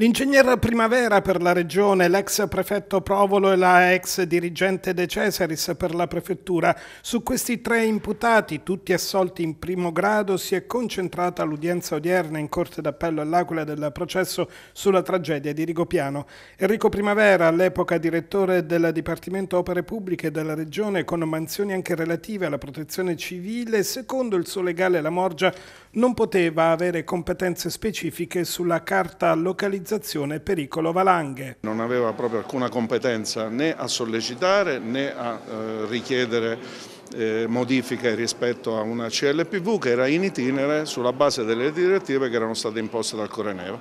L'ingegner Primavera per la regione, l'ex prefetto Provolo e la ex dirigente De Cesaris per la prefettura, su questi tre imputati, tutti assolti in primo grado, si è concentrata l'udienza odierna in Corte d'Appello all'Aquila del processo sulla tragedia di Rigopiano. Enrico Primavera, all'epoca direttore del Dipartimento Opere Pubbliche della regione, con mansioni anche relative alla protezione civile, secondo il suo legale La Morgia, non poteva avere competenze specifiche sulla carta localizzazione pericolo valanghe. Non aveva proprio alcuna competenza né a sollecitare né a eh, richiedere eh, modifiche rispetto a una CLPV che era in itinere sulla base delle direttive che erano state imposte dal Core Nero.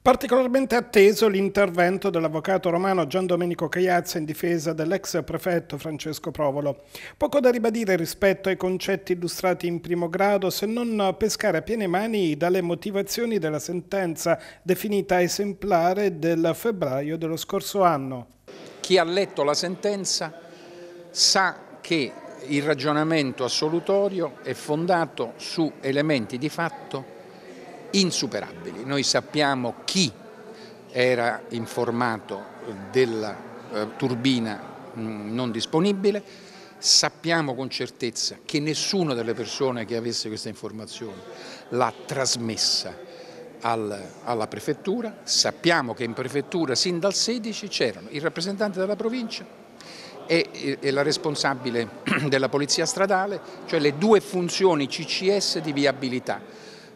Particolarmente atteso l'intervento dell'avvocato romano Gian Domenico Caiazza in difesa dell'ex prefetto Francesco Provolo. Poco da ribadire rispetto ai concetti illustrati in primo grado se non pescare a piene mani dalle motivazioni della sentenza definita esemplare del febbraio dello scorso anno. Chi ha letto la sentenza sa che il ragionamento assolutorio è fondato su elementi di fatto insuperabili. Noi sappiamo chi era informato della eh, turbina mm, non disponibile, sappiamo con certezza che nessuna delle persone che avesse questa informazione l'ha trasmessa alla prefettura, sappiamo che in prefettura sin dal 16 c'erano il rappresentante della provincia e, la responsabile della polizia stradale, cioè le due funzioni CCS di viabilità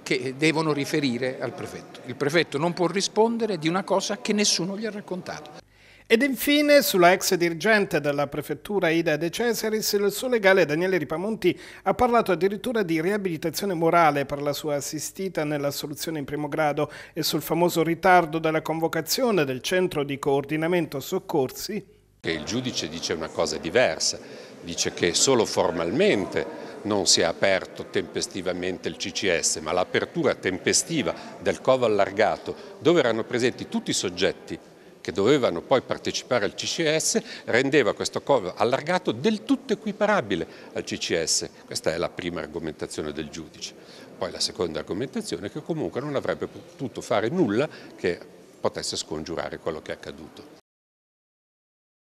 che devono riferire al prefetto. Il prefetto non può rispondere di una cosa che nessuno gli ha raccontato. Ed infine, sulla ex dirigente della prefettura Ida De Cesaris, il suo legale Daniele Ripamonti ha parlato addirittura di riabilitazione morale per la sua assistita nell'assoluzione in primo grado e sul famoso ritardo della convocazione del centro di coordinamento soccorsi. Il giudice dice una cosa diversa, dice che solo formalmente non si è aperto tempestivamente il CCS, ma l'apertura tempestiva del covo allargato, dove erano presenti tutti i soggetti che dovevano poi partecipare al CCS rendeva questo covo allargato del tutto equiparabile al CCS. Questa è la prima argomentazione del giudice. Poi la seconda argomentazione è che comunque non avrebbe potuto fare nulla che potesse scongiurare quello che è accaduto.